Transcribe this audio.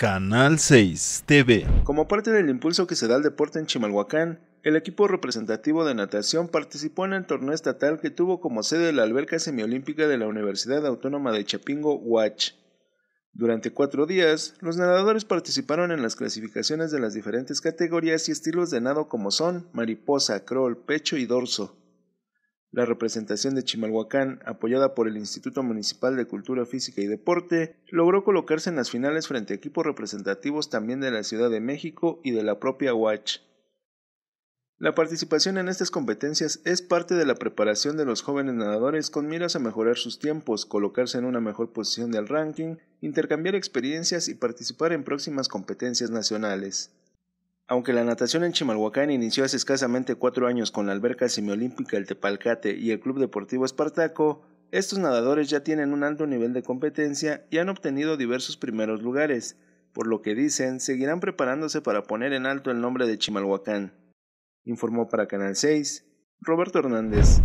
Canal 6 TV. Como parte del impulso que se da al deporte en Chimalhuacán, el equipo representativo de natación participó en el torneo estatal que tuvo como sede la alberca semiolímpica de la Universidad Autónoma de Chapingo, Watch Durante cuatro días, los nadadores participaron en las clasificaciones de las diferentes categorías y estilos de nado como son mariposa, crawl, pecho y dorso. La representación de Chimalhuacán, apoyada por el Instituto Municipal de Cultura Física y Deporte, logró colocarse en las finales frente a equipos representativos también de la Ciudad de México y de la propia UACH. La participación en estas competencias es parte de la preparación de los jóvenes nadadores con miras a mejorar sus tiempos, colocarse en una mejor posición del ranking, intercambiar experiencias y participar en próximas competencias nacionales. Aunque la natación en Chimalhuacán inició hace escasamente cuatro años con la alberca semiolímpica El Tepalcate y el Club Deportivo Espartaco, estos nadadores ya tienen un alto nivel de competencia y han obtenido diversos primeros lugares, por lo que dicen seguirán preparándose para poner en alto el nombre de Chimalhuacán. Informó para Canal 6 Roberto Hernández.